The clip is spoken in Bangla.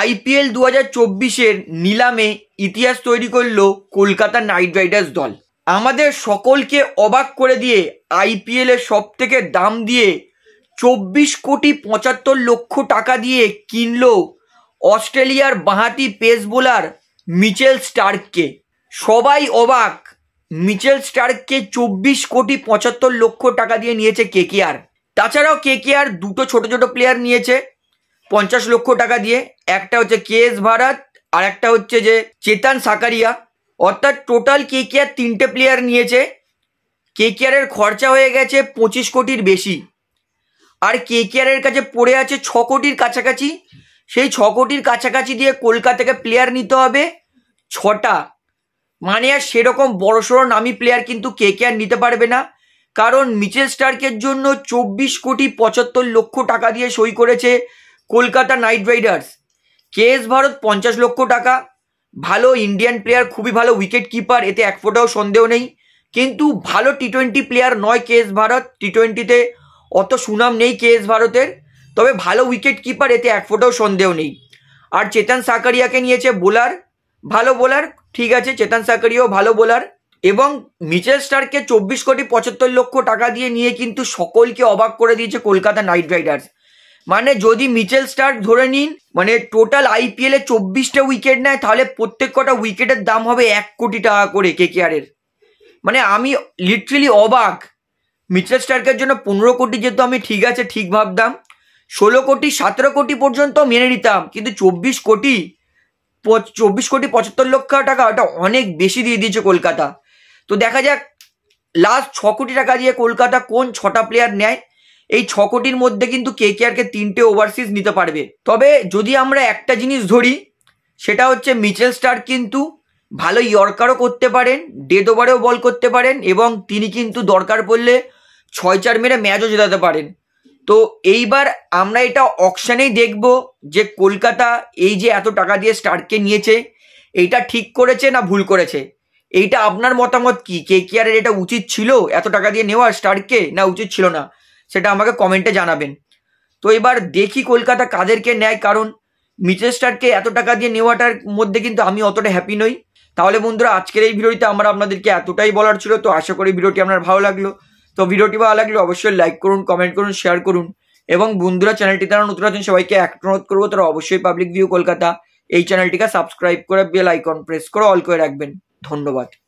আইপিএল দু হাজার চব্বিশের নিলামে ইতিহাস তৈরি করল কলকাতা নাইট রাইডার্স দল আমাদের সকলকে অবাক করে দিয়ে আইপিএলের সব থেকে দাম দিয়ে চব্বিশ কোটি পঁচাত্তর লক্ষ টাকা দিয়ে কিনল অস্ট্রেলিয়ার বাঁহাতি পেস বোলার মিচেল স্টার্ককে সবাই অবাক মিচেল স্টার্ককে চব্বিশ কোটি পঁচাত্তর লক্ষ টাকা দিয়ে নিয়েছে কেকেআর তাছাড়াও কেকেআর দুটো ছোট ছোট প্লেয়ার নিয়েছে পঞ্চাশ লক্ষ টাকা দিয়ে একটা হচ্ছে কে এস ভারত আর একটা হচ্ছে যে চেতান সাকারিয়া অর্থাৎ টোটাল কে কেয়ার তিনটে প্লেয়ার নিয়েছে কে কেয়ারের খরচা হয়ে গেছে পঁচিশ কোটির বেশি আর কে কেয়ারের কাছে পড়ে আছে ছ কোটির কাছাকাছি সেই ছ কোটির কাছাকাছি দিয়ে কলকাতা থেকে প্লেয়ার নিতে হবে ছটা মানে আর সেরকম সড়ো নামি প্লেয়ার কিন্তু কে কে আর নিতে পারবে না কারণ মিচেল স্টার্কের জন্য চব্বিশ কোটি পঁচাত্তর লক্ষ টাকা দিয়ে সই করেছে Kolkata Knight Riders KS Bharat পঞ্চাশ লক্ষ টাকা ভালো ইন্ডিয়ান প্লেয়ার খুবই ভালো উইকেট কিপার এতে এক ফোটাও সন্দেহ নেই কিন্তু ভালো টি টোয়েন্টি প্লেয়ার নয় কেএস ভারত টি টোয়েন্টিতে অত সুনাম নেই কেএস ভারতের তবে ভালো উইকেট কিপার এতে এক ফোটাও সন্দেহ নেই আর চেতন সাকারিয়াকে নিয়েছে বোলার ভালো বোলার ঠিক আছে চেতন সাকারিয়াও ভালো বোলার এবং মিচেল স্টারকে চব্বিশ কোটি পঁচাত্তর লক্ষ টাকা দিয়ে নিয়ে কিন্তু সকলকে অবাক করে দিয়েছে কলকাতা নাইট রাইডার্স মানে যদি মিচেল স্টার্ক ধরে নিন মানে টোটাল আইপিএল এ চব্বিশটা উইকেট নেয় তাহলে প্রত্যেক কটা উইকেটের দাম হবে এক কোটি টাকা করে কেকেআরের মানে আমি লিটারেলি অবাক মিচেল স্টার্কের জন্য পনেরো কোটি যেহেতু আমি ঠিক আছে ঠিক ভাবতাম ষোলো কোটি সতেরো কোটি পর্যন্ত মেনে নিতাম কিন্তু চব্বিশ কোটি চব্বিশ কোটি পঁচাত্তর লক্ষ টাকা ওটা অনেক বেশি দিয়ে দিয়েছে কলকাতা তো দেখা যাক লাস্ট ছ কোটি টাকা দিয়ে কলকাতা কোন ছটা প্লেয়ার নেয় এই ছ কোটির মধ্যে কিন্তু কে কেআরকে তিনটে ওভারসিজ নিতে পারবে তবে যদি আমরা একটা জিনিস ধরি সেটা হচ্ছে মিচেল স্টার কিন্তু ভালো ইয়র্কারও করতে পারেন ডেড ওভারেও বল করতে পারেন এবং তিনি কিন্তু দরকার পড়লে ছয় চার মেরে ম্যাচও জেতাতে পারেন তো এইবার আমরা এটা অকশানেই দেখব যে কলকাতা এই যে এত টাকা দিয়ে স্টারকে নিয়েছে এইটা ঠিক করেছে না ভুল করেছে এইটা আপনার মতামত কি কে কেয়ারের এটা উচিত ছিল এত টাকা দিয়ে নেওয়া স্টারকে না উচিত ছিল না সেটা আমাকে কমেন্টে জানাবেন তো এবার দেখি কলকাতা কাদেরকে নেয় কারণ মিচেস্টারকে এত টাকা দিয়ে নেওয়াটার মধ্যে কিন্তু আমি অতটা হ্যাপি নই তাহলে বন্ধুরা আজকের এই ভিডিওতে আমার আপনাদেরকে এতটাই বলার ছিল তো আশা করি ভিডিওটি আপনার ভালো লাগলো তো ভিডিওটি ভালো লাগলে অবশ্যই লাইক করুন কমেন্ট করুন শেয়ার করুন এবং বন্ধুরা চ্যানেলটি তারা নতুন আছেন সবাইকে এক অনুরোধ করবো তারা অবশ্যই পাবলিক ভিউ কলকাতা এই চ্যানেলটিকে সাবস্ক্রাইব করে বেল আইকন প্রেস করে অল করে রাখবেন ধন্যবাদ